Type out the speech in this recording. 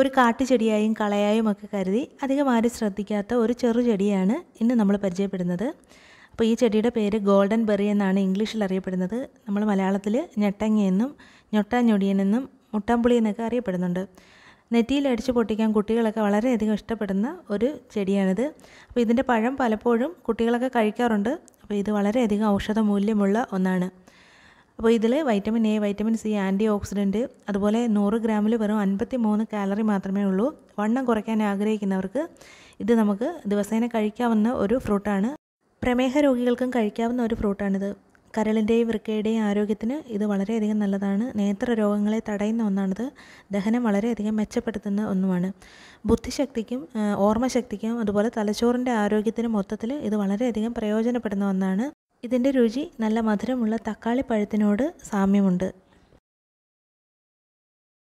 ഒരു കാട്ടുചെടിയായും കളയായും ഒക്കെ കരുതി അധികം ആരും ശ്രദ്ധിക്കാത്ത ഒരു ചെറു ചെടിയാണ് ഇന്ന് നമ്മൾ പരിചയപ്പെടുന്നത് അപ്പോൾ ഈ ചെടിയുടെ പേര് ഗോൾഡൻ ബെറി എന്നാണ് ഇംഗ്ലീഷിൽ അറിയപ്പെടുന്നത് നമ്മൾ മലയാളത്തിൽ ഞെട്ടങ്ങയെന്നും ഞൊട്ടാഞ്ഞൊടിയനെന്നും മുട്ടാമ്പുളി എന്നൊക്കെ അറിയപ്പെടുന്നുണ്ട് നെറ്റിയിൽ അടിച്ചു പൊട്ടിക്കാൻ കുട്ടികളൊക്കെ വളരെയധികം ഇഷ്ടപ്പെടുന്ന ഒരു ചെടിയാണിത് അപ്പോൾ ഇതിൻ്റെ പഴം പലപ്പോഴും കുട്ടികളൊക്കെ കഴിക്കാറുണ്ട് അപ്പോൾ ഇത് വളരെയധികം ഔഷധ മൂല്യമുള്ള ഒന്നാണ് അപ്പോൾ ഇതിൽ vitamin A vitamin C antioxidant അതുപോലെ നൂറ് ഗ്രാമിൽ വെറും അൻപത്തി മൂന്ന് കാലറി മാത്രമേ ഉള്ളൂ വണ്ണം കുറയ്ക്കാൻ ആഗ്രഹിക്കുന്നവർക്ക് ഇത് നമുക്ക് ദിവസേന കഴിക്കാവുന്ന ഒരു ഫ്രൂട്ടാണ് പ്രമേഹ രോഗികൾക്കും കഴിക്കാവുന്ന ഒരു ഫ്രൂട്ടാണിത് കരളിൻ്റെയും വൃക്കയുടെയും ആരോഗ്യത്തിന് ഇത് വളരെയധികം നല്ലതാണ് നേത്ര രോഗങ്ങളെ തടയുന്ന ഒന്നാണിത് ദഹനം വളരെയധികം മെച്ചപ്പെടുത്തുന്ന ഒന്നുമാണ് ബുദ്ധിശക്തിക്കും ഓർമ്മശക്തിക്കും അതുപോലെ തലച്ചോറിൻ്റെ ആരോഗ്യത്തിനും മൊത്തത്തിൽ ഇത് വളരെയധികം പ്രയോജനപ്പെടുന്ന ഒന്നാണ് ഇതിൻ്റെ രുചി നല്ല മധുരമുള്ള തക്കാളിപ്പഴത്തിനോട് സാമ്യമുണ്ട്